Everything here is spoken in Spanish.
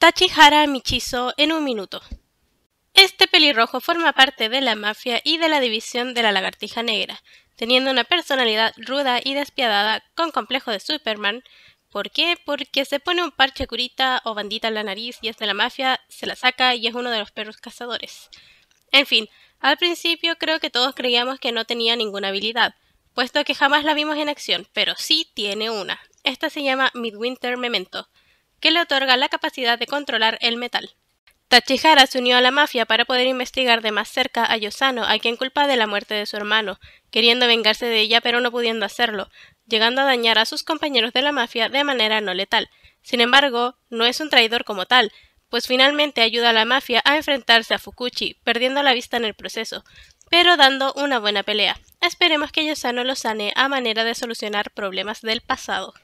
Tachihara Michizo en un minuto. Este pelirrojo forma parte de la mafia y de la división de la lagartija negra, teniendo una personalidad ruda y despiadada con complejo de Superman. ¿Por qué? Porque se pone un parche curita o bandita en la nariz y es de la mafia, se la saca y es uno de los perros cazadores. En fin, al principio creo que todos creíamos que no tenía ninguna habilidad, puesto que jamás la vimos en acción, pero sí tiene una. Esta se llama Midwinter Memento que le otorga la capacidad de controlar el metal. Tachihara se unió a la mafia para poder investigar de más cerca a Yosano, a quien culpa de la muerte de su hermano, queriendo vengarse de ella pero no pudiendo hacerlo, llegando a dañar a sus compañeros de la mafia de manera no letal. Sin embargo, no es un traidor como tal, pues finalmente ayuda a la mafia a enfrentarse a Fukuchi, perdiendo la vista en el proceso, pero dando una buena pelea. Esperemos que Yosano lo sane a manera de solucionar problemas del pasado.